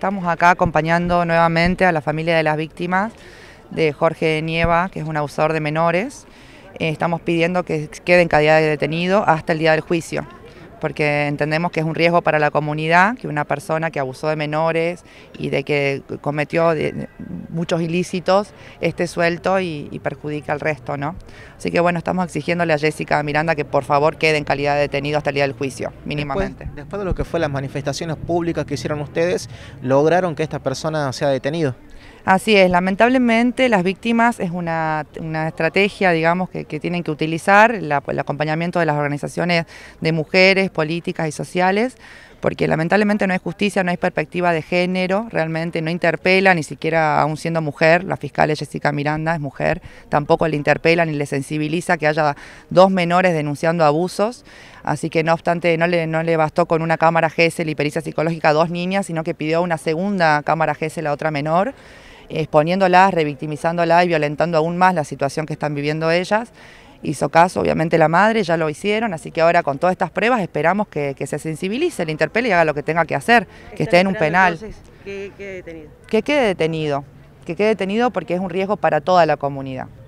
Estamos acá acompañando nuevamente a la familia de las víctimas de Jorge Nieva, que es un abusador de menores. Eh, estamos pidiendo que quede en calidad de detenido hasta el día del juicio porque entendemos que es un riesgo para la comunidad que una persona que abusó de menores y de que cometió muchos ilícitos esté suelto y, perjudica al resto, ¿no? Así que bueno, estamos exigiéndole a Jessica Miranda que por favor quede en calidad de detenido hasta el día del juicio, mínimamente. Después, después de lo que fue las manifestaciones públicas que hicieron ustedes, lograron que esta persona sea detenida. Así es, lamentablemente las víctimas es una, estrategia, digamos, que, tienen que utilizar, el acompañamiento de las organizaciones de mujeres, políticas y sociales, porque lamentablemente no hay justicia, no hay perspectiva de género, realmente no interpela, ni siquiera aún siendo mujer, la fiscal Jessica Miranda es mujer, tampoco le interpela ni le sensibiliza que haya dos menores denunciando abusos, así que no obstante no le, no le bastó con una cámara GESEL y pericia psicológica a dos niñas, sino que pidió una segunda cámara GESEL a otra menor exponiéndolas, revictimizándolas y violentando aún más la situación que están viviendo ellas. Hizo caso, obviamente, la madre, ya lo hicieron, así que ahora con todas estas pruebas esperamos que, se sensibilice, le interpele y haga lo que tenga que hacer, que esté en un penal. que quede detenido. Que quede detenido, que quede detenido porque es un riesgo para toda la comunidad.